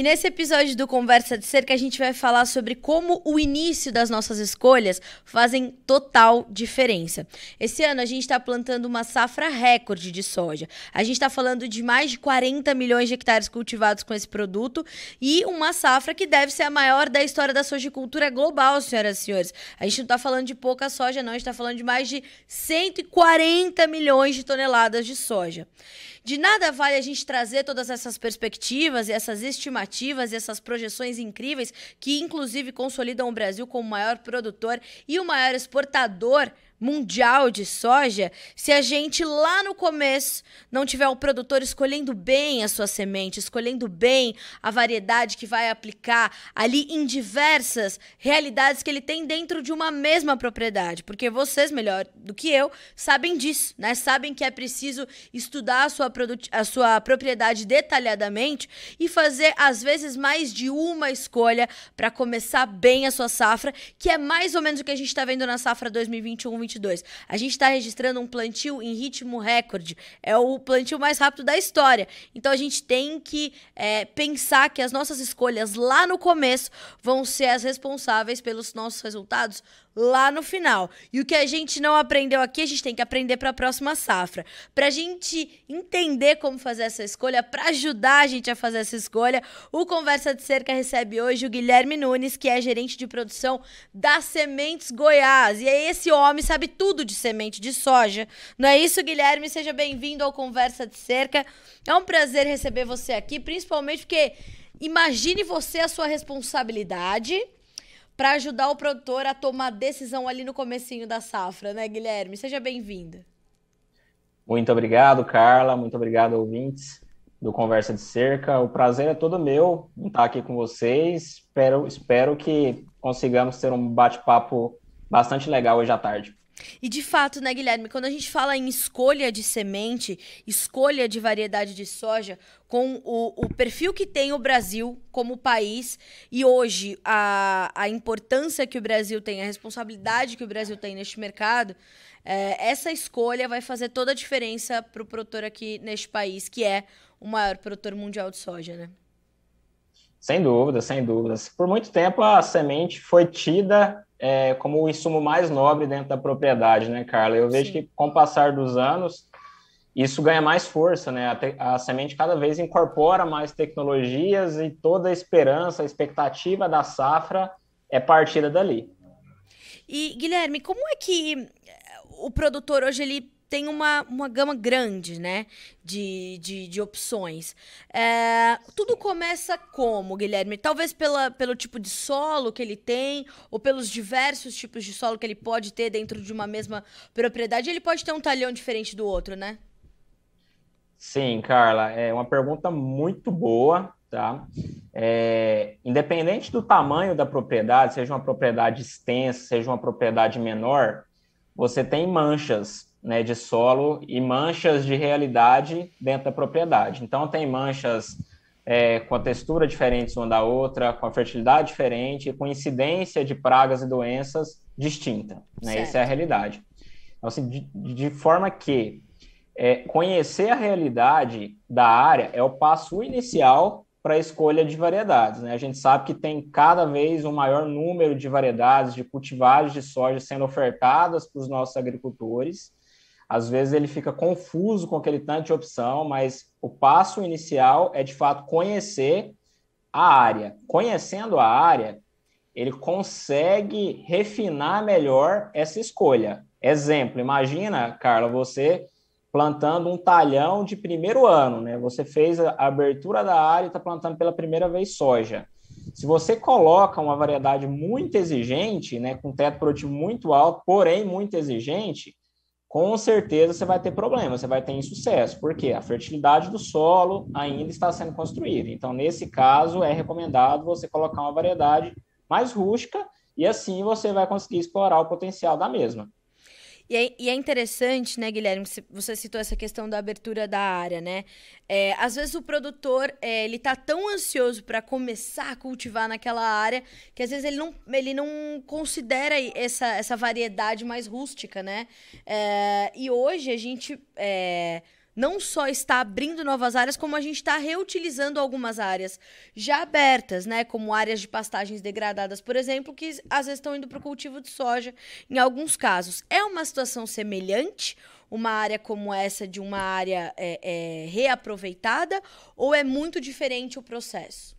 E nesse episódio do Conversa de Cerca, a gente vai falar sobre como o início das nossas escolhas fazem total diferença. Esse ano a gente está plantando uma safra recorde de soja. A gente está falando de mais de 40 milhões de hectares cultivados com esse produto e uma safra que deve ser a maior da história da sojicultura global, senhoras e senhores. A gente não está falando de pouca soja, não. A gente está falando de mais de 140 milhões de toneladas de soja. De nada vale a gente trazer todas essas perspectivas, essas estimativas, essas projeções incríveis que, inclusive, consolidam o Brasil como o maior produtor e o maior exportador mundial de soja se a gente lá no começo não tiver o produtor escolhendo bem a sua semente, escolhendo bem a variedade que vai aplicar ali em diversas realidades que ele tem dentro de uma mesma propriedade, porque vocês melhor do que eu sabem disso, né? Sabem que é preciso estudar a sua a sua propriedade detalhadamente e fazer às vezes mais de uma escolha para começar bem a sua safra, que é mais ou menos o que a gente está vendo na safra 2021 2022. A gente está registrando um plantio em ritmo recorde. É o plantio mais rápido da história. Então a gente tem que é, pensar que as nossas escolhas lá no começo vão ser as responsáveis pelos nossos resultados lá no final. E o que a gente não aprendeu aqui, a gente tem que aprender para a próxima safra. Para a gente entender como fazer essa escolha, para ajudar a gente a fazer essa escolha, o Conversa de Cerca recebe hoje o Guilherme Nunes, que é gerente de produção da Sementes Goiás. E esse homem sabe tudo de semente de soja. Não é isso, Guilherme? Seja bem-vindo ao Conversa de Cerca. É um prazer receber você aqui, principalmente porque imagine você a sua responsabilidade para ajudar o produtor a tomar decisão ali no comecinho da safra, né, Guilherme? Seja bem-vinda. Muito obrigado, Carla. Muito obrigado, ouvintes do Conversa de Cerca. O prazer é todo meu em estar aqui com vocês. Espero, espero que consigamos ter um bate-papo bastante legal hoje à tarde. E de fato, né, Guilherme, quando a gente fala em escolha de semente, escolha de variedade de soja, com o, o perfil que tem o Brasil como país e hoje a, a importância que o Brasil tem, a responsabilidade que o Brasil tem neste mercado, é, essa escolha vai fazer toda a diferença para o produtor aqui neste país, que é o maior produtor mundial de soja, né? Sem dúvida, sem dúvidas. Por muito tempo a semente foi tida é, como o insumo mais nobre dentro da propriedade, né, Carla? Eu vejo Sim. que com o passar dos anos isso ganha mais força, né? A, te, a, semente cada vez incorpora mais tecnologias e toda a esperança, a expectativa da safra é partida dali. E Guilherme, como é que o produtor hoje ele tem uma, uma gama grande, né? De, de, de opções. É, tudo começa como, Guilherme? Talvez pela, pelo tipo de solo que ele tem, ou pelos diversos tipos de solo que ele pode ter dentro de uma mesma propriedade. Ele pode ter um talhão diferente do outro, né? Sim, Carla, é uma pergunta muito boa, tá? É, independente do tamanho da propriedade, seja uma propriedade extensa, seja uma propriedade menor, você tem manchas né, de solo e manchas de realidade dentro da propriedade. Então, tem manchas é, com a textura diferente uma da outra, com a fertilidade diferente, com incidência de pragas e doenças distinta. Né? Essa é a realidade. Então, assim, de, de forma que é, conhecer a realidade da área é o passo inicial para a escolha de variedades. Né? A gente sabe que tem cada vez um maior número de variedades de cultivares de soja sendo ofertadas para os nossos agricultores. Às vezes ele fica confuso com aquele tanto tá de opção, mas o passo inicial é de fato conhecer a área. Conhecendo a área, ele consegue refinar melhor essa escolha. Exemplo, imagina, Carla, você plantando um talhão de primeiro ano, né? Você fez a abertura da área e está plantando pela primeira vez soja. Se você coloca uma variedade muito exigente, né, com teto produtivo muito alto, porém muito exigente, com certeza você vai ter problema, você vai ter insucesso, porque a fertilidade do solo ainda está sendo construída. Então, nesse caso, é recomendado você colocar uma variedade mais rústica e assim você vai conseguir explorar o potencial da mesma. E é, e é, interessante, né, Guilherme, você citou essa questão da abertura da área, né? É, às vezes o produtor, é, ele tá tão ansioso para começar a cultivar naquela área, que às vezes ele não, ele não considera essa, essa variedade mais rústica, né? É, e hoje a gente é, não só está abrindo novas áreas, como a gente está reutilizando algumas áreas já abertas, né? Como áreas de pastagens degradadas, por exemplo, que às vezes estão indo para o cultivo de soja em alguns casos. É uma situação semelhante, uma área como essa de uma área é, é, reaproveitada, ou é muito diferente o processo?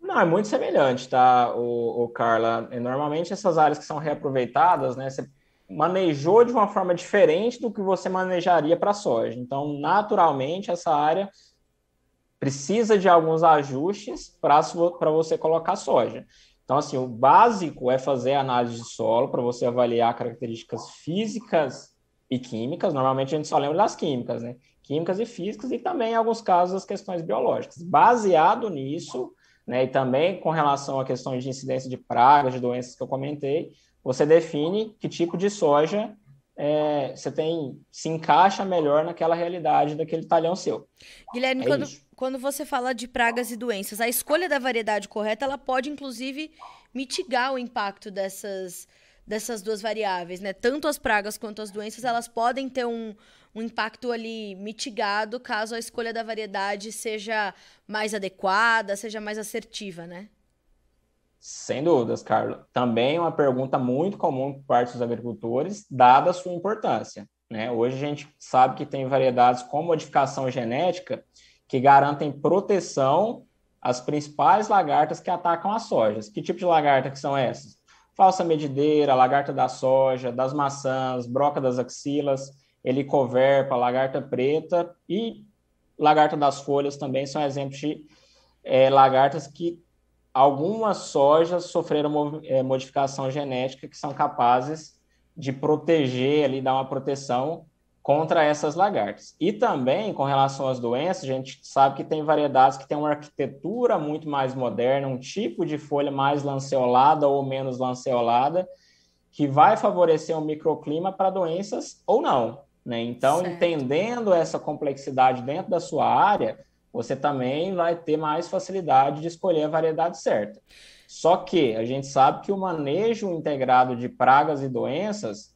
Não, é muito semelhante, tá, o, o Carla? É, normalmente essas áreas que são reaproveitadas, né? Você manejou de uma forma diferente do que você manejaria para soja. Então, naturalmente, essa área precisa de alguns ajustes para você colocar soja. Então, assim, o básico é fazer análise de solo para você avaliar características físicas e químicas. Normalmente a gente só lembra das químicas, né? Químicas e físicas e também, em alguns casos, as questões biológicas. Baseado nisso, né, e também com relação a questões de incidência de pragas, de doenças que eu comentei, você define que tipo de soja é, você tem se encaixa melhor naquela realidade daquele talhão seu. Guilherme, é quando, quando você fala de pragas e doenças, a escolha da variedade correta ela pode inclusive mitigar o impacto dessas dessas duas variáveis, né? Tanto as pragas quanto as doenças elas podem ter um, um impacto ali mitigado caso a escolha da variedade seja mais adequada, seja mais assertiva, né? Sem dúvidas, Carlos, Também uma pergunta muito comum por parte dos agricultores, dada a sua importância. Né? Hoje a gente sabe que tem variedades com modificação genética que garantem proteção às principais lagartas que atacam as sojas. Que tipo de lagarta que são essas? Falsa medideira, lagarta da soja, das maçãs, broca das axilas, helicoverpa, lagarta preta e lagarta das folhas também são exemplos de é, lagartas que algumas sojas sofreram eh, modificação genética que são capazes de proteger ali, dar uma proteção contra essas lagartas. E também, com relação às doenças, a gente sabe que tem variedades que têm uma arquitetura muito mais moderna, um tipo de folha mais lanceolada ou menos lanceolada, que vai favorecer o um microclima para doenças ou não. Né? Então, certo. entendendo essa complexidade dentro da sua área, você também vai ter mais facilidade de escolher a variedade certa. Só que a gente sabe que o manejo integrado de pragas e doenças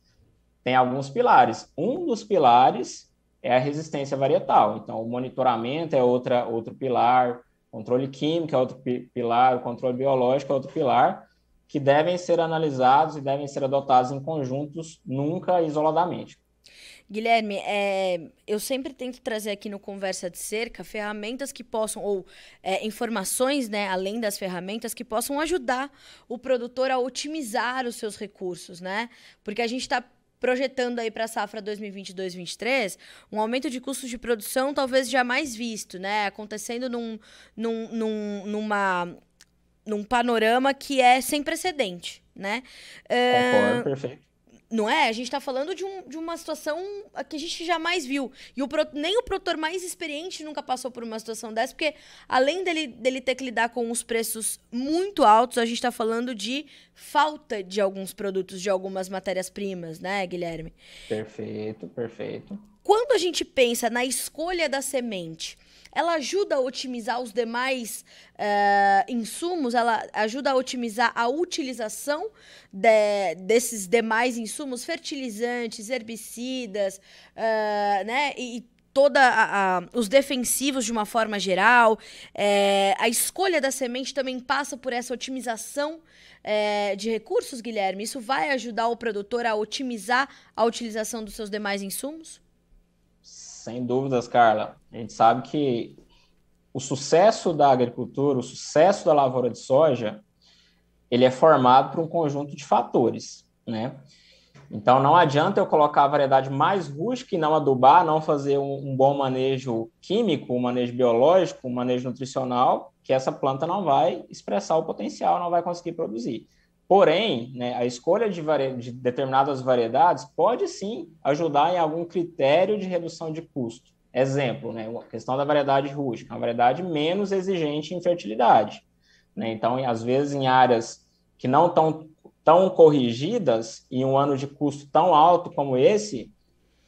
tem alguns pilares. Um dos pilares é a resistência varietal. Então, o monitoramento é outra, outro pilar, controle químico é outro pilar, o controle biológico é outro pilar, que devem ser analisados e devem ser adotados em conjuntos, nunca isoladamente. Guilherme, é, eu sempre tento trazer aqui no Conversa de Cerca ferramentas que possam, ou é, informações, né, além das ferramentas, que possam ajudar o produtor a otimizar os seus recursos, né? Porque a gente está projetando aí para a safra 2022 2023 um aumento de custos de produção talvez jamais visto, né? Acontecendo num, num, num, numa, num panorama que é sem precedente, né? Concordo, uh, perfeito. Não é? A gente tá falando de, um, de uma situação que a gente jamais viu. E o, nem o produtor mais experiente nunca passou por uma situação dessa, porque além dele, dele ter que lidar com os preços muito altos, a gente tá falando de falta de alguns produtos, de algumas matérias-primas, né, Guilherme? Perfeito, perfeito. Quando a gente pensa na escolha da semente, ela ajuda a otimizar os demais uh, insumos, ela ajuda a otimizar a utilização de, desses demais insumos, fertilizantes, herbicidas, uh, né? E, toda a, a, os defensivos de uma forma geral, é, a escolha da semente também passa por essa otimização é, de recursos, Guilherme. Isso vai ajudar o produtor a otimizar a utilização dos seus demais insumos? Sem dúvidas, Carla. A gente sabe que o sucesso da agricultura, o sucesso da lavoura de soja, ele é formado por um conjunto de fatores, né? Então não adianta eu colocar a variedade mais rústica e não adubar, não fazer um, um bom manejo químico, um manejo biológico, um manejo nutricional, que essa planta não vai expressar o potencial, não vai conseguir produzir. Porém, né, a escolha de, de, determinadas variedades pode sim ajudar em algum critério de redução de custo. Exemplo, né, a questão da variedade rústica, uma variedade menos exigente em fertilidade. Né? Então, às vezes, em áreas que não estão tão corrigidas e um ano de custo tão alto como esse,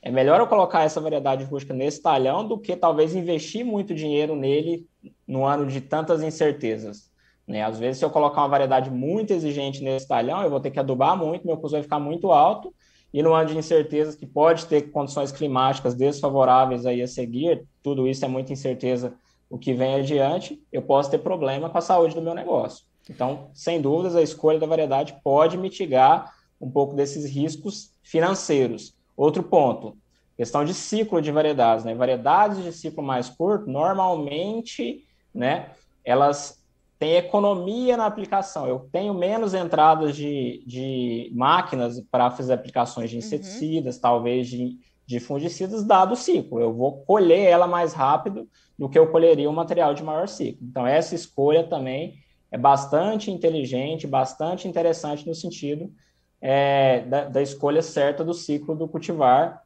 é melhor eu colocar essa variedade rústica nesse talhão do que talvez investir muito dinheiro nele no ano de tantas incertezas. Né? Às vezes, se eu colocar uma variedade muito exigente nesse talhão, eu vou ter que adubar muito, meu custo vai ficar muito alto, e no ano de incertezas, que pode ter condições climáticas desfavoráveis aí a seguir, tudo isso é muita incerteza o que vem adiante, eu posso ter problema com a saúde do meu negócio. Então, sem dúvidas, a escolha da variedade pode mitigar um pouco desses riscos financeiros. Outro ponto, questão de ciclo de variedades, né? Variedades de ciclo mais curto, normalmente, né, elas tem economia na aplicação. Eu tenho menos entradas de, de máquinas para fazer aplicações de uhum. inseticidas, uhum. talvez de, de fungicidas, dado o ciclo. Eu vou colher ela mais rápido do que eu colheria um material de maior ciclo. Então, essa escolha também é bastante inteligente, bastante interessante no sentido é, da, da escolha certa do ciclo do cultivar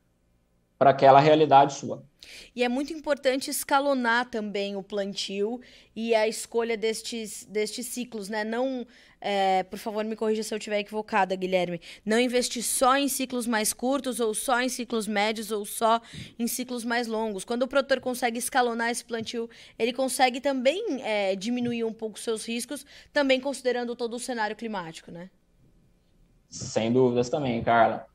para aquela realidade sua. E é muito importante escalonar também o plantio e a escolha destes, destes ciclos, né? Não, é, por favor, me corrija se eu estiver equivocada, Guilherme. Não investir só em ciclos mais curtos, ou só em ciclos médios, ou só em ciclos mais longos. Quando o produtor consegue escalonar esse plantio, ele consegue também é, diminuir um pouco seus riscos, também considerando todo o cenário climático, né? Sem dúvidas também, Carla.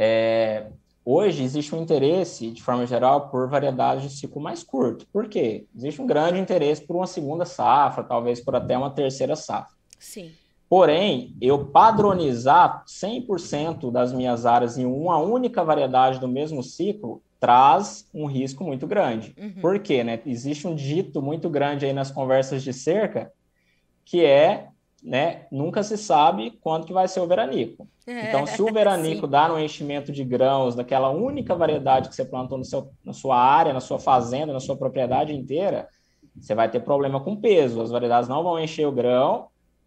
É, Hoje existe um interesse, de forma geral, por variedades de ciclo mais curto. Por quê? Existe um grande interesse por uma segunda safra, talvez por até uma terceira safra. Sim. Porém, eu padronizar 100% das minhas áreas em uma única variedade do mesmo ciclo traz um risco muito grande. Uhum. Por quê? Né? Existe um dito muito grande aí nas conversas de cerca, que é né, nunca se sabe quando que vai ser o veranico. É. Então, se o veranico dá um enchimento de grãos daquela única variedade que você plantou no seu, na sua área, na sua fazenda, na sua propriedade inteira, você vai ter problema com peso. As variedades não vão encher o grão,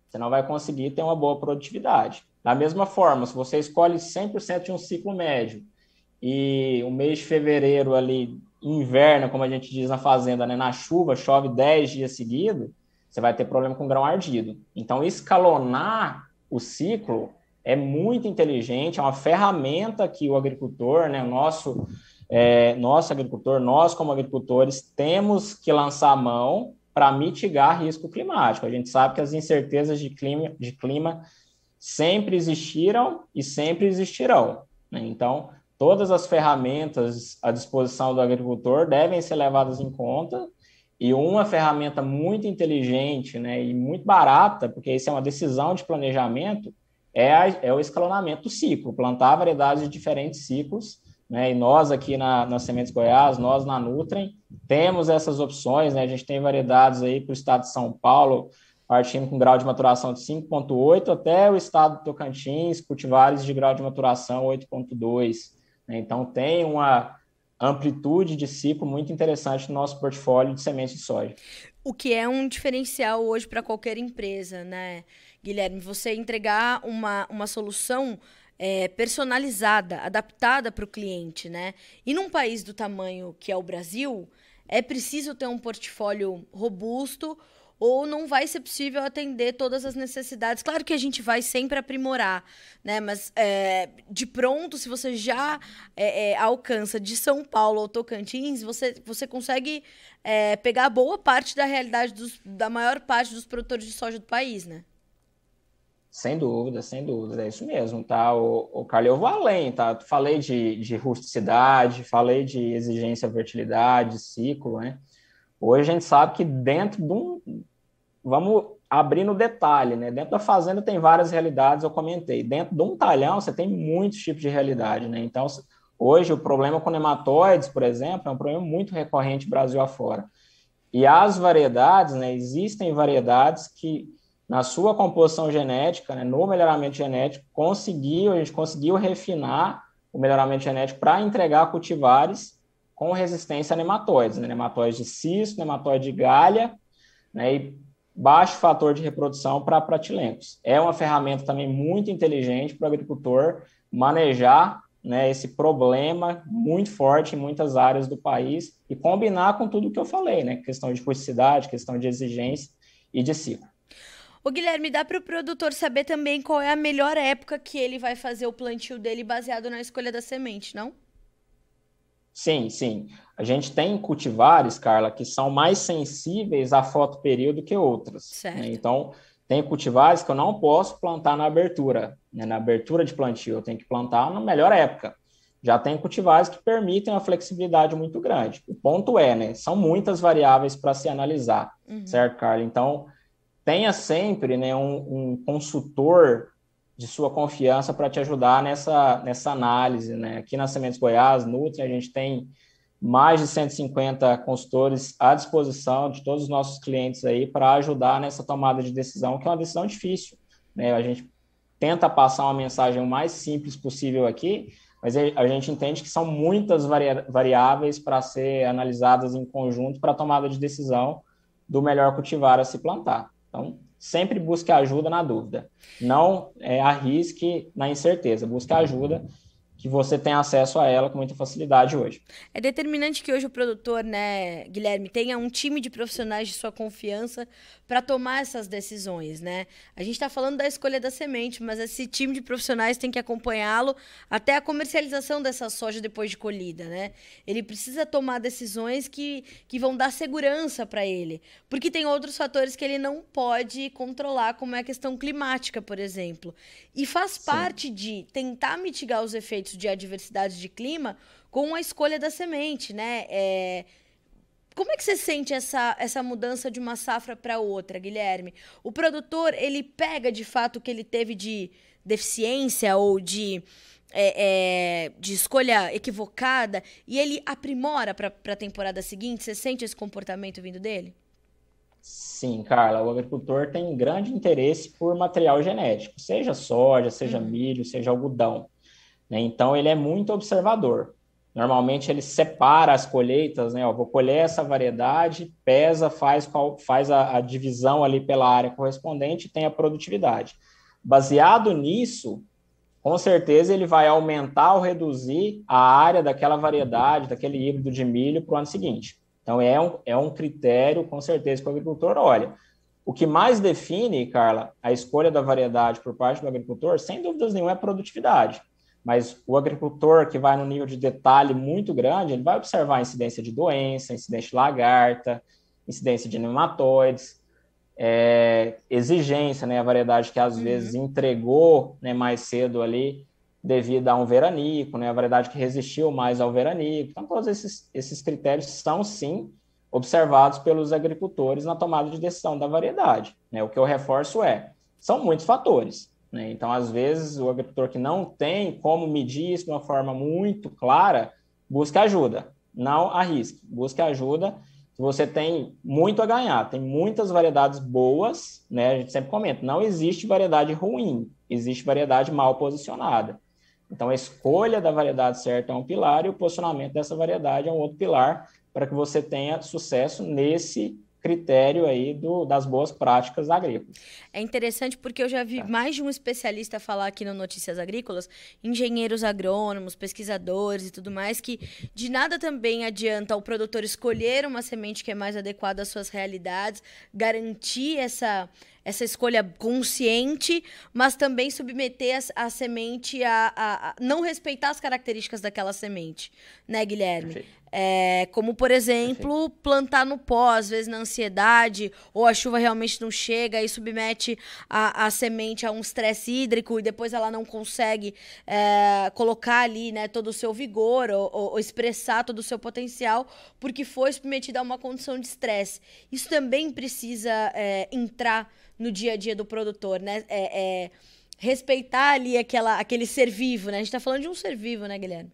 você não vai conseguir ter uma boa produtividade. Da mesma forma, se você escolhe 100% de um ciclo médio e o mês de fevereiro ali, inverno, como a gente diz na fazenda, né, na chuva, chove 10 dias seguidos, você vai ter problema com grão ardido. Então, escalonar o ciclo é muito inteligente, é uma ferramenta que o agricultor, né, o nosso, é, nosso agricultor, nós como agricultores, temos que lançar a mão para mitigar risco climático. A gente sabe que as incertezas de clima, de clima sempre existiram e sempre existirão. Né? Então, todas as ferramentas à disposição do agricultor devem ser levadas em conta e uma ferramenta muito inteligente né, e muito barata, porque isso é uma decisão de planejamento, é, a, é o escalonamento do ciclo, plantar variedades de diferentes ciclos. Né, e nós aqui na, na Sementes Goiás, nós na Nutrem, temos essas opções. Né, a gente tem variedades aí para o estado de São Paulo, partindo com grau de maturação de 5,8 até o estado de Tocantins, cultivares de grau de maturação 8,2. Né. Então, tem uma amplitude de ciclo muito interessante no nosso portfólio de sementes de soja. O que é um diferencial hoje para qualquer empresa, né, Guilherme? Você entregar uma, uma solução é, personalizada, adaptada para o cliente, né? E num país do tamanho que é o Brasil, é preciso ter um portfólio robusto ou não vai ser possível atender todas as necessidades. Claro que a gente vai sempre aprimorar, né? Mas é, de pronto, se você já é, é, alcança de São Paulo ao Tocantins, você, você consegue é, pegar boa parte da realidade dos, da maior parte dos produtores de soja do país, né? Sem dúvida, sem dúvida, é isso mesmo, tá? O, o Carlos, eu vou além, tá? Falei de, de rusticidade, falei de exigência, fertilidade, ciclo, né? Hoje a gente sabe que dentro de um, vamos abrir no detalhe, né? Dentro da fazenda tem várias realidades, eu comentei. Dentro de um talhão, você tem muitos tipos de realidade, né? Então, hoje, o problema com nematóides, por exemplo, é um problema muito recorrente Brasil afora. E as variedades, né? Existem variedades que, na sua composição genética, né, no melhoramento genético, conseguiu, a gente conseguiu refinar o melhoramento genético para entregar cultivares com resistência a nematóides, né? Nematóides de cisto, nematóides de galha, né? E baixo fator de reprodução para pratilencos. É uma ferramenta também muito inteligente para o agricultor manejar né, esse problema muito forte em muitas áreas do país e combinar com tudo que eu falei, né, questão de publicidade, questão de exigência e de ciclo. O Guilherme, dá para o produtor saber também qual é a melhor época que ele vai fazer o plantio dele baseado na escolha da semente, não? Sim, sim. A gente tem cultivares, Carla, que são mais sensíveis a fotoperíodo que outras. Né? Então, tem cultivares que eu não posso plantar na abertura, né? na abertura de plantio, eu tenho que plantar na melhor época. Já tem cultivares que permitem uma flexibilidade muito grande. O ponto é, né? São muitas variáveis para se analisar, uhum. certo, Carla? Então, tenha sempre né, um, um consultor de sua confiança para te ajudar nessa, nessa análise. Né? Aqui na Sementes Goiás, Nutri, a gente tem mais de 150 consultores à disposição de todos os nossos clientes aí para ajudar nessa tomada de decisão, que é uma decisão difícil. Né? A gente tenta passar uma mensagem o mais simples possível aqui, mas a gente entende que são muitas variáveis para ser analisadas em conjunto para a tomada de decisão do melhor cultivar a se plantar. Então, sempre busque ajuda na dúvida. Não é, arrisque na incerteza. Busque ajuda que você tem acesso a ela com muita facilidade hoje. É determinante que hoje o produtor, né, Guilherme, tenha um time de profissionais de sua confiança para tomar essas decisões, né? A gente está falando da escolha da semente, mas esse time de profissionais tem que acompanhá-lo até a comercialização dessa soja depois de colhida, né? Ele precisa tomar decisões que, que vão dar segurança para ele, porque tem outros fatores que ele não pode controlar, como é a questão climática, por exemplo. E faz Sim. parte de tentar mitigar os efeitos efeitos de adversidade de clima com a escolha da semente, né? É... Como é que você sente essa, essa mudança de uma safra para outra, Guilherme? O produtor, ele pega de fato o que ele teve de deficiência ou de, é, é, de escolha equivocada e ele aprimora para a temporada seguinte? Você sente esse comportamento vindo dele? Sim, Carla, o agricultor tem grande interesse por material genético, seja soja, seja hum. milho, seja algodão. Né? Então, ele é muito observador. Normalmente, ele separa as colheitas, né? Ó, vou colher essa variedade, pesa, faz, qual, faz a, a divisão ali pela área correspondente e tem a produtividade. Baseado nisso, com certeza ele vai aumentar ou reduzir a área daquela variedade, daquele híbrido de milho para o ano seguinte. Então, é um, é um critério, com certeza, que o agricultor olha. O que mais define, Carla, a escolha da variedade por parte do agricultor, sem dúvidas nenhuma, é a produtividade. Mas o agricultor que vai no nível de detalhe muito grande, ele vai observar a incidência de doença, incidência de lagarta, incidência de nematóides, é, exigência, né, a variedade que às uhum. vezes entregou né, mais cedo ali devido a um veranico, né, a variedade que resistiu mais ao veranico. Então, todos esses, esses critérios são, sim, observados pelos agricultores na tomada de decisão da variedade. Né? O que eu reforço é, são muitos fatores. Né? Então, às vezes, o agricultor que não tem como medir isso de uma forma muito clara, busque ajuda, não arrisque, busque ajuda você tem muito a ganhar, tem muitas variedades boas, né? A gente sempre comenta, não existe variedade ruim, existe variedade mal posicionada. Então, a escolha da variedade certa é um pilar e o posicionamento dessa variedade é um outro pilar para que você tenha sucesso nesse critério aí do, das boas práticas agrícolas. É interessante porque eu já vi é. mais de um especialista falar aqui no Notícias Agrícolas, engenheiros agrônomos, pesquisadores e tudo mais, que de nada também adianta o produtor escolher uma semente que é mais adequada às suas realidades, garantir essa essa escolha consciente, mas também submeter a, a semente a, a, a, não respeitar as características daquela semente, né, Guilherme? É, como, por exemplo, Perfeito. plantar no pó, às vezes na ansiedade, ou a chuva realmente não chega e submete a, semente a um estresse hídrico e depois ela não consegue é, colocar ali né, todo o seu vigor ou, ou, ou expressar todo o seu potencial porque foi submetida a uma condição de estresse. Isso também precisa é, entrar no dia a dia do produtor, né? É, é respeitar ali aquela, aquele ser vivo, né? A gente está falando de um ser vivo, né, Guilherme?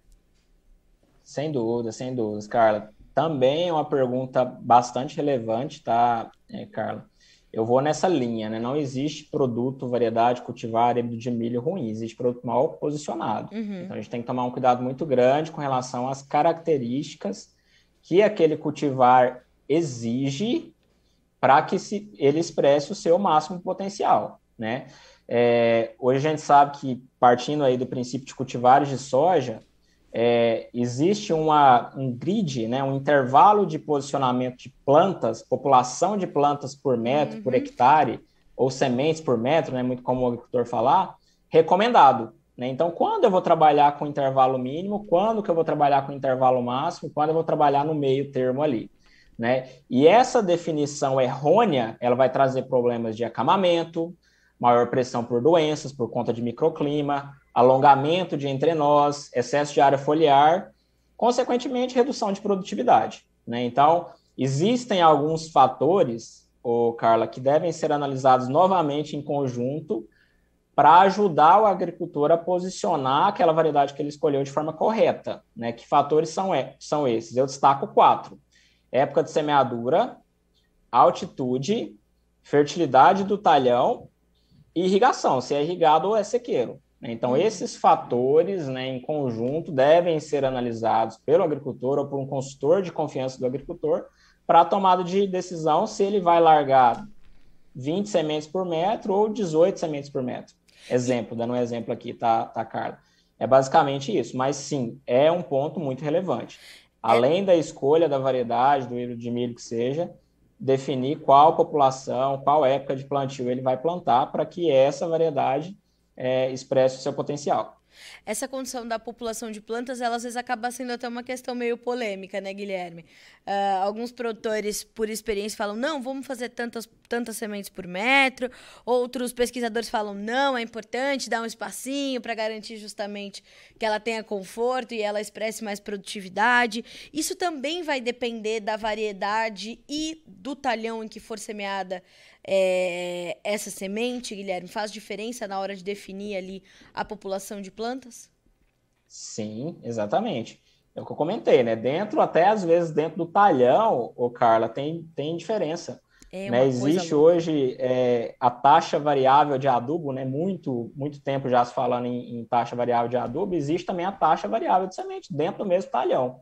Sem dúvida, sem dúvidas, Carla. Também é uma pergunta bastante relevante, tá, é, Carla? Eu vou nessa linha, né? Não existe produto, variedade, cultivar, híbrido de milho ruim, existe produto mal posicionado. Uhum. Então a gente tem que tomar um cuidado muito grande com relação às características que aquele cultivar exige para que se, ele expresse o seu máximo potencial, né? É, hoje a gente sabe que, partindo aí do princípio de cultivares de soja, é, existe uma, um grid, né, um intervalo de posicionamento de plantas, população de plantas por metro, uhum. por hectare, ou sementes por metro, né, muito comum o agricultor falar, recomendado. Né? Então, quando eu vou trabalhar com intervalo mínimo, quando que eu vou trabalhar com intervalo máximo, quando eu vou trabalhar no meio termo ali. Né? E essa definição errônea, ela vai trazer problemas de acamamento, maior pressão por doenças por conta de microclima, alongamento de entre nós, excesso de área foliar, consequentemente redução de produtividade. Né? Então, existem alguns fatores, o Carla, que devem ser analisados novamente em conjunto para ajudar o agricultor a posicionar aquela variedade que ele escolheu de forma correta. Né? Que fatores são, são esses? Eu destaco quatro época de semeadura, altitude, fertilidade do talhão e irrigação, se é irrigado ou é sequeiro. Né? Então, uhum. esses fatores né, em conjunto devem ser analisados pelo agricultor ou por um consultor de confiança do agricultor para a tomada de decisão se ele vai largar 20 sementes por metro ou 18 sementes por metro. Exemplo, dando um exemplo aqui, tá, tá Carla? É basicamente isso, mas sim, é um ponto muito relevante além da escolha da variedade, do híbrido de milho que seja, definir qual população, qual época de plantio ele vai plantar para que essa variedade é, expresse o seu potencial. Essa condição da população de plantas, ela às vezes acaba sendo até uma questão meio polêmica, né, Guilherme? Uh, alguns produtores, por experiência, falam, não, vamos fazer tantas, tantas sementes por metro. Outros pesquisadores falam, não, é importante dar um espacinho para garantir justamente que ela tenha conforto e ela expresse mais produtividade. Isso também vai depender da variedade e do talhão em que for semeada é, essa semente, Guilherme, faz diferença na hora de definir ali a população de plantas? Sim, exatamente. É o que eu comentei, né? Dentro, até às vezes dentro do talhão, o Carla, tem, tem diferença. É né? Existe hoje é, a taxa variável de adubo, né? Muito, muito tempo já se falando em, em, taxa variável de adubo, existe também a taxa variável de semente dentro do mesmo talhão.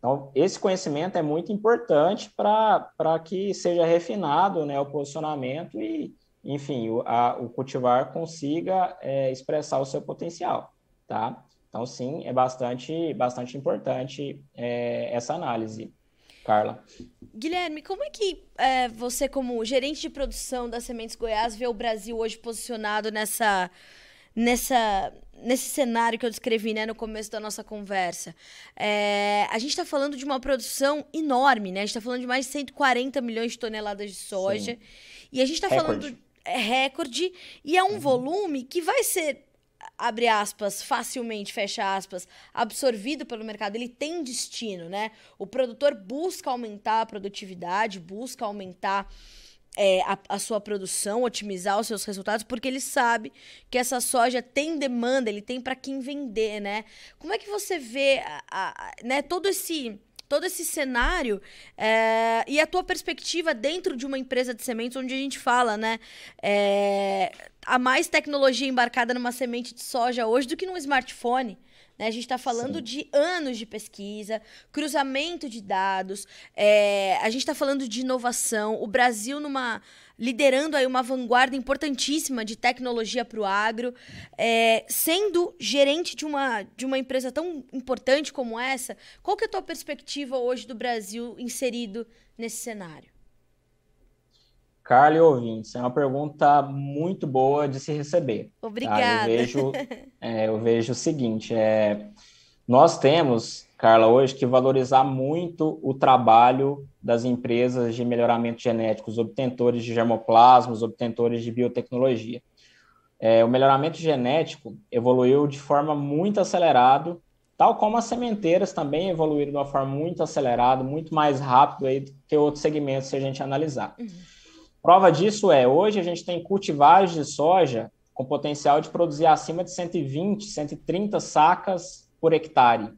Então, esse conhecimento é muito importante para que seja refinado né, o posicionamento e, enfim, o, a, o cultivar consiga é, expressar o seu potencial, tá? Então, sim, é bastante, bastante importante é, essa análise. Carla. Guilherme, como é que é, você, como gerente de produção da Sementes Goiás, vê o Brasil hoje posicionado nessa, nessa, nesse cenário que eu descrevi né, no começo da nossa conversa, é, a gente está falando de uma produção enorme, né? A gente está falando de mais de 140 milhões de toneladas de soja. Sim. E a gente está falando. É recorde e é um uhum. volume que vai ser abre aspas, facilmente, fecha aspas, absorvido pelo mercado, ele tem destino, né? O produtor busca aumentar a produtividade, busca aumentar é, a, a, sua produção, otimizar os seus resultados, porque ele sabe que essa soja tem demanda, ele tem para quem vender, né? Como é que você vê a, a, né, todo esse todo esse cenário é, e a tua perspectiva dentro de uma empresa de sementes, onde a gente fala, né? É, há mais tecnologia embarcada numa semente de soja hoje do que num smartphone. Né? A gente está falando Sim. de anos de pesquisa, cruzamento de dados, é, a gente está falando de inovação, o Brasil numa liderando aí uma vanguarda importantíssima de tecnologia para o agro, é, sendo gerente de uma, de uma empresa tão importante como essa, qual que é a tua perspectiva hoje do Brasil inserido nesse cenário? Carla e ouvintes, é uma pergunta muito boa de se receber. Obrigada. Tá? Eu, vejo, é, eu vejo o seguinte, é, nós temos, Carla, hoje que valorizar muito o trabalho das empresas de melhoramento genético, os obtentores de germoplasma, os obtentores de biotecnologia. É, o melhoramento genético evoluiu de forma muito acelerada, tal como as sementeiras também evoluíram de uma forma muito acelerada, muito mais rápido aí do que outros segmentos se a gente analisar. Uhum. Prova disso é, hoje a gente tem cultivares de soja com potencial de produzir acima de 120, 130 sacas por hectare.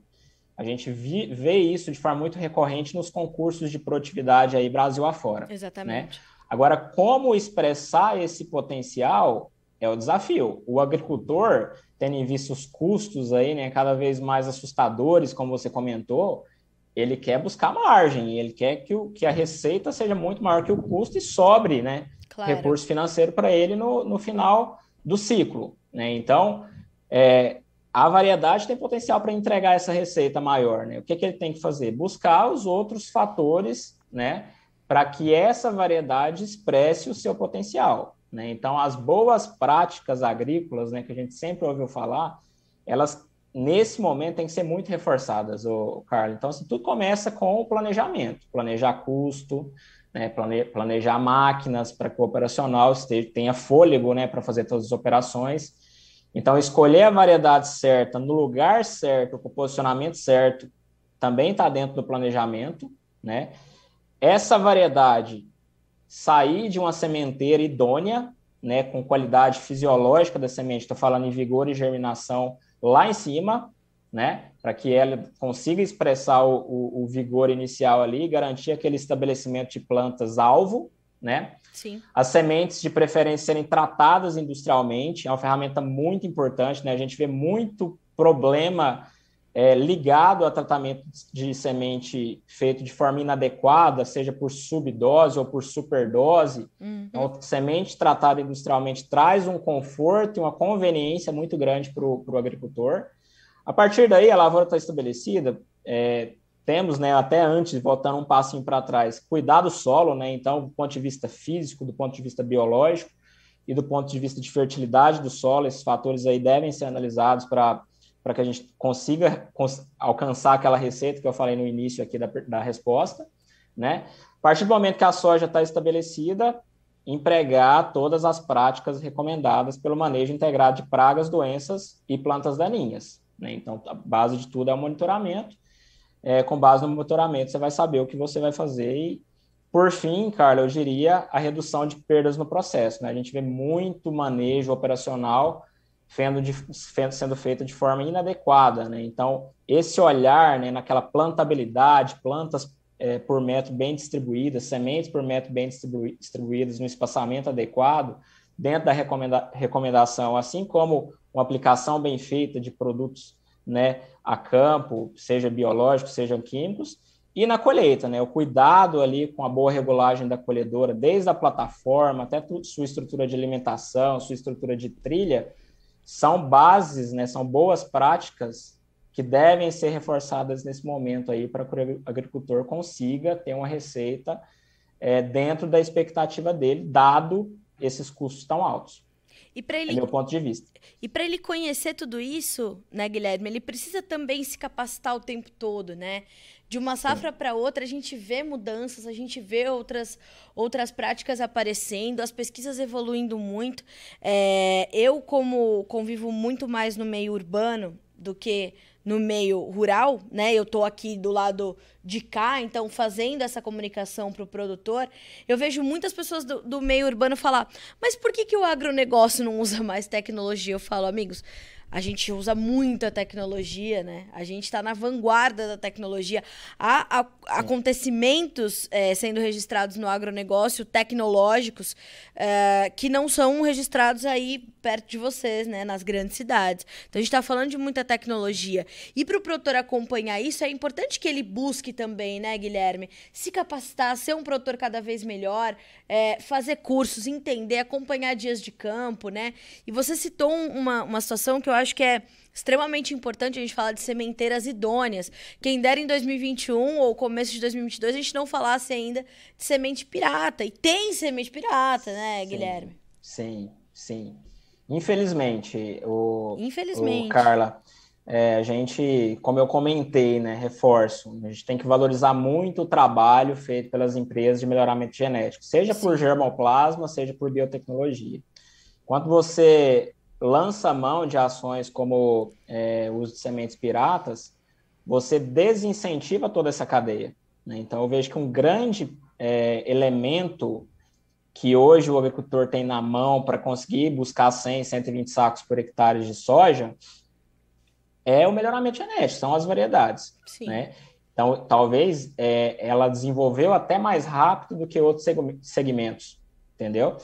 A gente vi, vê isso de forma muito recorrente nos concursos de produtividade aí Brasil afora. Né? Exatamente. Né? Agora, como expressar esse potencial é o desafio. O agricultor, tendo em vista os custos aí, né, cada vez mais assustadores, como você comentou, ele quer buscar margem, ele quer que, o, que a receita seja muito maior que o custo e sobre, né? Claro. Recurso financeiro para ele no, no final do ciclo, né? Então, é, a variedade tem potencial para entregar essa receita maior, né? O que, que ele tem que fazer? Buscar os outros fatores, né? Para que essa variedade expresse o seu potencial, né? Então, as boas práticas agrícolas, né? Que a gente sempre ouviu falar, elas nesse momento tem que ser muito reforçadas, o Carlos. Então, assim, tudo começa com o planejamento, planejar custo, né, planejar máquinas para que o operacional esteja, tenha fôlego né, para fazer todas as operações. Então, escolher a variedade certa, no lugar certo, com o posicionamento certo, também está dentro do planejamento. Né? Essa variedade sair de uma sementeira idônea, né, com qualidade fisiológica da semente, estou falando em vigor e germinação, lá em cima, né? Para que ela consiga expressar o, o, o, vigor inicial ali, garantir aquele estabelecimento de plantas alvo, né? Sim. As sementes de preferência serem tratadas industrialmente, é uma ferramenta muito importante, né? A gente vê muito problema é, ligado a tratamento de semente feito de forma inadequada, seja por subdose ou por superdose. Uhum. Então, semente tratada industrialmente traz um conforto e uma conveniência muito grande para o agricultor. A partir daí, a lavoura está estabelecida. É, temos, né, até antes, voltando um passinho para trás, cuidar do solo, né, então, do ponto de vista físico, do ponto de vista biológico e do ponto de vista de fertilidade do solo, esses fatores aí devem ser analisados para para que a gente consiga cons alcançar aquela receita que eu falei no início aqui da, da resposta, né? A partir do momento que a soja está estabelecida, empregar todas as práticas recomendadas pelo manejo integrado de pragas, doenças e plantas daninhas, né? Então, a base de tudo é o monitoramento. É, com base no monitoramento, você vai saber o que você vai fazer e, por fim, Carla, eu diria a redução de perdas no processo. Né? A gente vê muito manejo operacional sendo, de, sendo feita de forma inadequada. Né? Então, esse olhar né, naquela plantabilidade, plantas é, por metro bem distribuídas, sementes por metro bem distribuídas, no espaçamento adequado, dentro da recomenda recomendação, assim como uma aplicação bem feita de produtos né, a campo, seja biológicos, sejam químicos, e na colheita, né? O cuidado ali com a boa regulagem da colhedora, desde a plataforma até sua estrutura de alimentação, sua estrutura de trilha, são bases, né, são boas práticas que devem ser reforçadas nesse momento aí para que o agricultor consiga ter uma receita é, dentro da expectativa dele, dado esses custos tão altos. E para é ele é meu ponto de vista. E para ele conhecer tudo isso, né, Guilherme, ele precisa também se capacitar o tempo todo, né? De uma safra para outra, a gente vê mudanças, a gente vê outras, outras práticas aparecendo, as pesquisas evoluindo muito. É, eu, como convivo muito mais no meio urbano do que no meio rural, né? Eu tô aqui do lado de cá, então fazendo essa comunicação para o produtor, eu vejo muitas pessoas do, do, meio urbano falar: mas por que, que o agronegócio não usa mais tecnologia? Eu falo, amigos, a gente usa muita tecnologia, né? A gente está na vanguarda da tecnologia. Há, acontecimentos é, sendo registrados no agronegócio, tecnológicos, é, que não são registrados aí perto de vocês, né? Nas grandes cidades. Então, a gente está falando de muita tecnologia. E para o produtor acompanhar isso, é importante que ele busque também, né, Guilherme? Se capacitar, ser um produtor cada vez melhor, é, fazer cursos, entender, acompanhar dias de campo, né? E você citou uma, uma situação que eu acho acho que é extremamente importante a gente falar de sementeiras idôneas. Quem dera em 2021 ou começo de 2022 a gente não falasse ainda de semente pirata. E tem semente pirata, né, sim, Guilherme? Sim, sim. Infelizmente, o, Infelizmente. o Carla, é, a gente, como eu comentei, né, reforço, a gente tem que valorizar muito o trabalho feito pelas empresas de melhoramento genético, seja sim. por germoplasma, seja por biotecnologia. Quando você lança mão de ações como é, o uso de sementes piratas, você desincentiva toda essa cadeia. Né? Então, eu vejo que um grande é, elemento que hoje o agricultor tem na mão para conseguir buscar 100, 120 sacos por hectare de soja é o melhoramento genético, são as variedades. Sim. Né? Então, talvez é, ela desenvolveu até mais rápido do que outros segmentos, entendeu?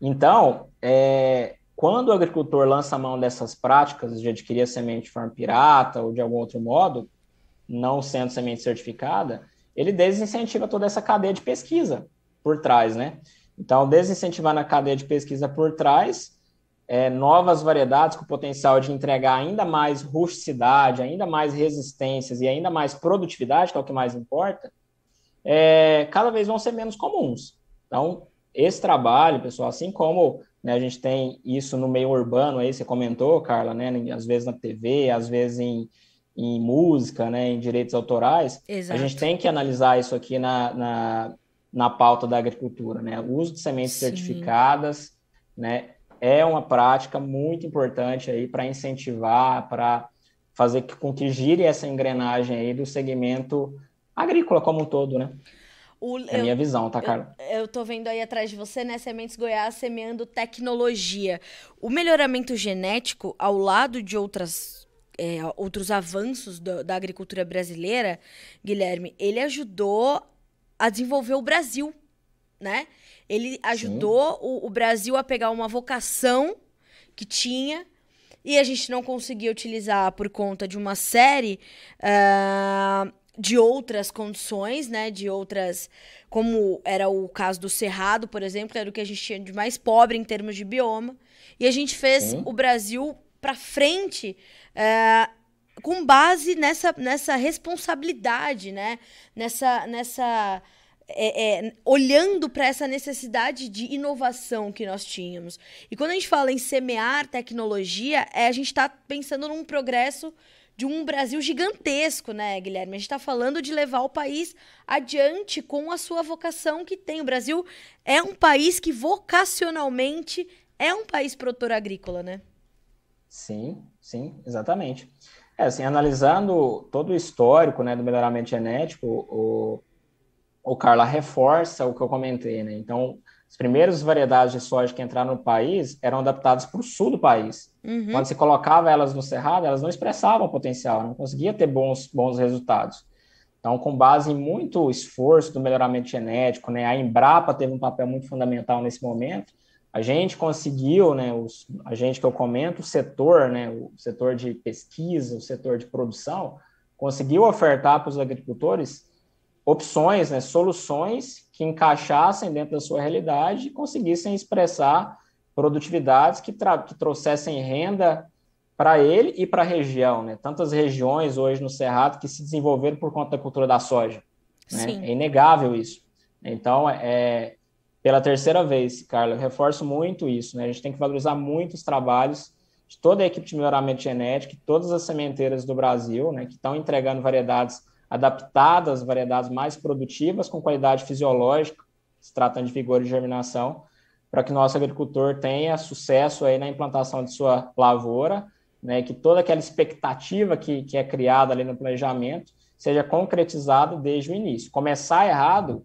Então, é, quando o agricultor lança a mão dessas práticas de adquirir a semente de forma pirata ou de algum outro modo, não sendo semente certificada, ele desincentiva toda essa cadeia de pesquisa por trás, né? Então, desincentivando a cadeia de pesquisa por trás, é, novas variedades com potencial de entregar ainda mais rusticidade, ainda mais resistências e ainda mais produtividade, que é o que mais importa, é, cada vez vão ser menos comuns. Então, esse trabalho, pessoal, assim como né? A gente tem isso no meio urbano, aí você comentou, Carla, né? às vezes na TV, às vezes em, em música, né? em direitos autorais. Exato. A gente tem que analisar isso aqui na, na, na pauta da agricultura. Né? O uso de sementes Sim. certificadas né? é uma prática muito importante aí para incentivar, para fazer com que gire essa engrenagem aí do segmento agrícola como um todo, né? O, é minha visão, tá, cara? Eu, eu tô vendo aí atrás de você, né? Sementes Goiás semeando tecnologia. O melhoramento genético, ao lado de outras, é, outros avanços do, da agricultura brasileira, Guilherme, ele ajudou a desenvolver o Brasil, né? Ele ajudou o, o Brasil a pegar uma vocação que tinha e a gente não conseguia utilizar por conta de uma série uh, de outras condições, né? De outras. Como era o caso do Cerrado, por exemplo, que era o que a gente tinha de mais pobre em termos de bioma. E a gente fez Sim. o Brasil para frente. É, com base nessa, nessa responsabilidade, né? Nessa, nessa é, é, olhando para essa necessidade de inovação que nós tínhamos. E quando a gente fala em semear tecnologia, é, a gente está pensando num progresso de um Brasil gigantesco, né, Guilherme? A gente está falando de levar o país adiante com a sua vocação que tem. O Brasil é um país que vocacionalmente é um país produtor agrícola, né? Sim, sim, exatamente. É, assim, analisando todo o histórico né, do melhoramento genético, o, o Carla reforça o que eu comentei, né? Então, as primeiras variedades de soja que entraram no país eram adaptadas para o sul do país. Uhum. Quando se colocava elas no cerrado, elas não expressavam potencial, não conseguia ter bons, bons resultados. Então, com base em muito esforço do melhoramento genético, né, a Embrapa teve um papel muito fundamental nesse momento. A gente conseguiu, né, os, a gente que eu comento, o setor, né, o setor de pesquisa, o setor de produção, conseguiu ofertar para os agricultores opções, né, soluções que encaixassem dentro da sua realidade e conseguissem expressar produtividades que, que trouxessem renda para ele e para a região. Né? Tantas regiões hoje no Cerrado que se desenvolveram por conta da cultura da soja. Né? É inegável isso. Então, é, pela terceira vez, Carla, eu reforço muito isso. Né? A gente tem que valorizar muito os trabalhos de toda a equipe de melhoramento genético, todas as sementeiras do Brasil, né, que estão entregando variedades adaptadas às variedades mais produtivas com qualidade fisiológica, se tratando de vigor e germinação, para que nosso agricultor tenha sucesso aí na implantação de sua lavoura, né, que toda aquela expectativa que, que é criada ali no planejamento seja concretizada desde o início. Começar errado,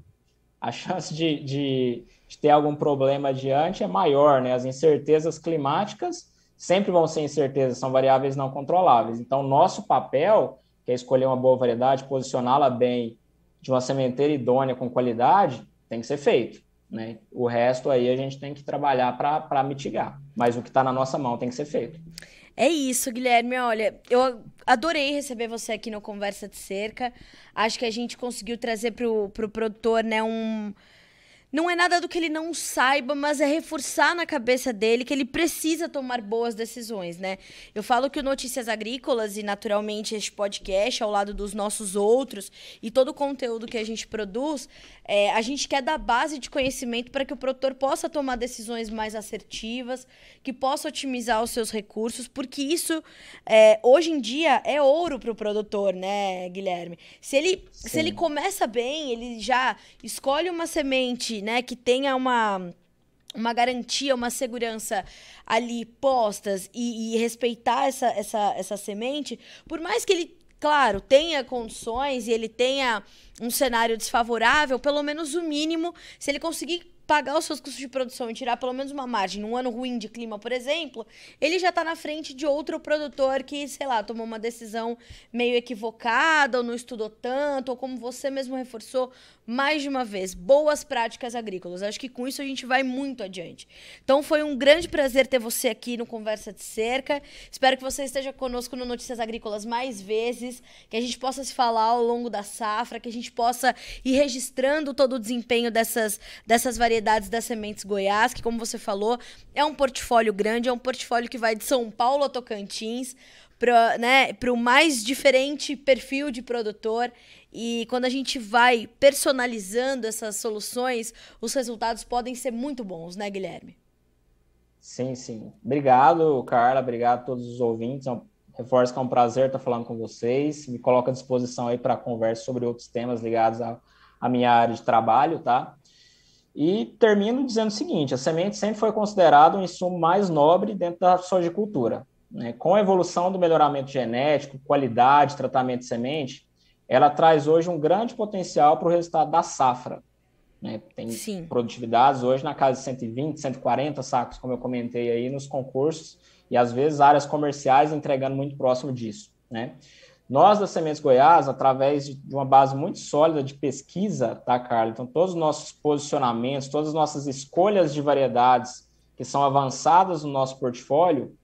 a chance de, de, de ter algum problema adiante é maior, né? As incertezas climáticas sempre vão ser incertezas, são variáveis não controláveis. Então, nosso papel quer escolher uma boa variedade, posicioná-la bem de uma sementeira idônea com qualidade, tem que ser feito. Né? O resto aí a gente tem que trabalhar para mitigar. Mas o que está na nossa mão tem que ser feito. É isso, Guilherme. Olha, eu adorei receber você aqui no Conversa de Cerca. Acho que a gente conseguiu trazer para o pro produtor né, um, não é nada do que ele não saiba, mas é reforçar na cabeça dele que ele precisa tomar boas decisões, né? Eu falo que o Notícias Agrícolas e, naturalmente, este podcast, ao lado dos nossos outros e todo o conteúdo que a gente produz, é, a gente quer dar base de conhecimento para que o produtor possa tomar decisões mais assertivas, que possa otimizar os seus recursos, porque isso, é, hoje em dia, é ouro para o produtor, né, Guilherme? Se ele, Sim. se ele começa bem, ele já escolhe uma semente né, que tenha uma uma garantia, uma segurança ali postas e, e respeitar essa, essa, essa semente, por mais que ele claro, tenha condições e ele tenha um cenário desfavorável, pelo menos o mínimo, se ele conseguir pagar os seus custos de produção e tirar pelo menos uma margem num ano ruim de clima, por exemplo, ele já está na frente de outro produtor que, sei lá, tomou uma decisão meio equivocada, ou não estudou tanto, ou como você mesmo reforçou mais de uma vez, boas práticas agrícolas. Acho que com isso a gente vai muito adiante. Então foi um grande prazer ter você aqui no Conversa de Cerca. Espero que você esteja conosco no Notícias Agrícolas mais vezes, que a gente possa se falar ao longo da safra, que a gente possa ir registrando todo o desempenho dessas, dessas variedades variedades das sementes Goiás, que, como você falou, é um portfólio grande, é um portfólio que vai de São Paulo a Tocantins para né, o mais diferente perfil de produtor. E quando a gente vai personalizando essas soluções, os resultados podem ser muito bons, né, Guilherme? Sim, sim. Obrigado, Carla. Obrigado a todos os ouvintes. É um, reforço que é um prazer estar falando com vocês. Me coloco à disposição aí para conversa sobre outros temas ligados à, à minha área de trabalho, tá? E termino dizendo o seguinte: a semente sempre foi considerada um insumo mais nobre dentro da sojicultura. Né? Com a evolução do melhoramento genético, qualidade, tratamento de semente, ela traz hoje um grande potencial para o resultado da safra. Né? Tem Sim. produtividades hoje na casa de 120, 140 sacos, como eu comentei aí nos concursos, e às vezes áreas comerciais entregando muito próximo disso. Né? Nós, da Sementes Goiás, através de uma base muito sólida de pesquisa, tá, Carla? Então, todos os nossos posicionamentos, todas as nossas escolhas de variedades que são avançadas no nosso portfólio,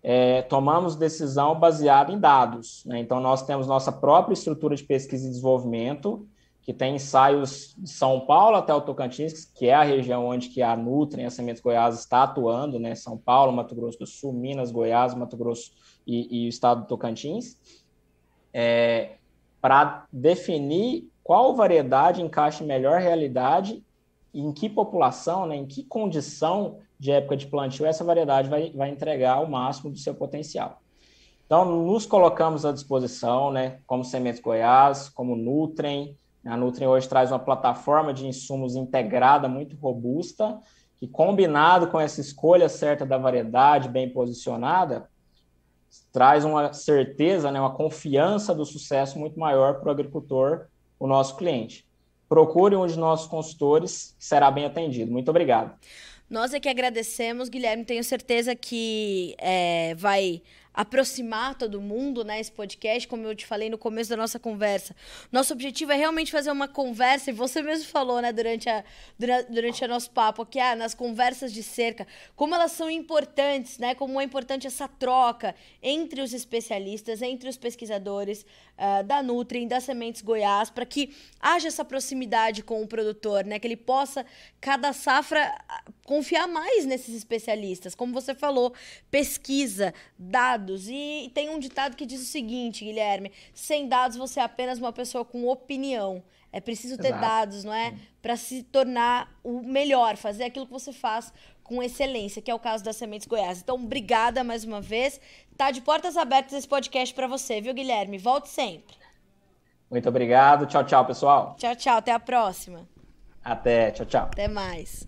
é, tomamos decisão baseada em dados. Né? Então, nós temos nossa própria estrutura de pesquisa e desenvolvimento, que tem ensaios de São Paulo até o Tocantins, que é a região onde que a Nutrem, a Sementes Goiás, está atuando, né? São Paulo, Mato Grosso do Sul, Minas, Goiás, Mato Grosso e, e o estado do Tocantins é, para definir qual variedade encaixa melhor realidade e em que população, né, em que condição de época de plantio essa variedade vai, vai entregar o máximo do seu potencial. Então, nos colocamos à disposição, né, como Sementes Goiás, como Nutrem. A Nutrem hoje traz uma plataforma de insumos integrada, muito robusta, que combinado com essa escolha certa da variedade, bem posicionada, traz uma certeza, né, uma confiança do sucesso muito maior para o agricultor, o nosso cliente. Procure um de nossos consultores, será bem atendido. Muito obrigado. Nós é que agradecemos, Guilherme. Tenho certeza que é, vai aproximar todo mundo, né? Esse podcast, como eu te falei no começo da nossa conversa. Nosso objetivo é realmente fazer uma conversa, e você mesmo falou, né, durante a, durante a nosso papo aqui, ah, nas conversas de cerca, como elas são importantes, né? Como é importante essa troca entre os especialistas, entre os pesquisadores, uh, da Nutrien, das Sementes Goiás, para que haja essa proximidade com o produtor, né? Que ele possa, cada safra, ah, confiar mais nesses especialistas. Como você falou, pesquisa, dados. E tem um ditado que diz o seguinte, Guilherme: sem dados você é apenas uma pessoa com opinião. É preciso ter Exato. dados, não é? Para se tornar o melhor, fazer aquilo que você faz com excelência, que é o caso das Sementes Goiás. Então, obrigada mais uma vez. Tá de portas abertas esse podcast para você, viu, Guilherme? Volte sempre. Muito obrigado. Tchau, tchau, pessoal. Tchau, tchau. Até a próxima. Até. Tchau, tchau. Até mais.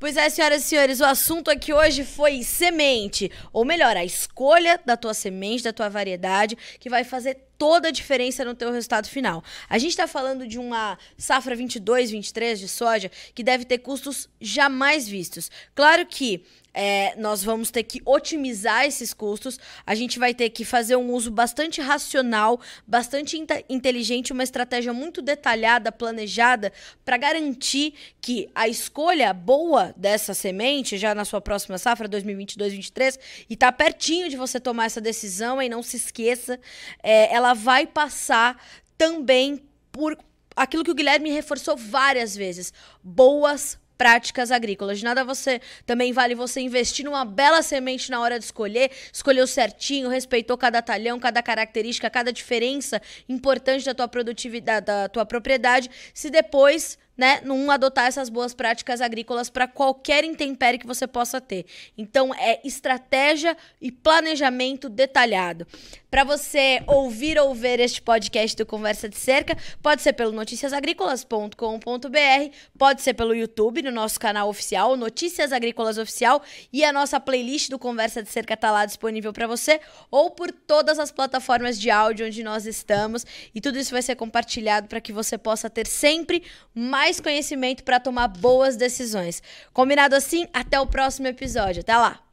Pois é, senhoras e senhores, o assunto aqui hoje foi semente, ou melhor, a escolha da tua semente, da tua variedade, que vai fazer toda a diferença no teu resultado final. A gente está falando de uma safra 22, 23 de soja que deve ter custos jamais vistos. Claro que é, nós vamos ter que otimizar esses custos, a gente vai ter que fazer um uso bastante racional, bastante in inteligente, uma estratégia muito detalhada, planejada, para garantir que a escolha boa dessa semente, já na sua próxima safra, 2022-2023, e está pertinho de você tomar essa decisão, e não se esqueça, é, ela vai passar também por aquilo que o Guilherme reforçou várias vezes: boas práticas agrícolas. De nada você também vale você investir numa bela semente na hora de escolher, escolheu certinho, respeitou cada talhão, cada característica, cada diferença importante da tua produtividade, da tua propriedade, se depois né, num adotar essas boas práticas agrícolas para qualquer intempérie que você possa ter. Então é estratégia e planejamento detalhado. Para você ouvir ou ver este podcast do Conversa de Cerca, pode ser pelo noticiasagrícolas.com.br, pode ser pelo YouTube, no nosso canal oficial, Notícias Agrícolas Oficial, e a nossa playlist do Conversa de Cerca está lá disponível para você, ou por todas as plataformas de áudio onde nós estamos. E tudo isso vai ser compartilhado para que você possa ter sempre mais mais conhecimento para tomar boas decisões. Combinado assim? Até o próximo episódio. Até lá!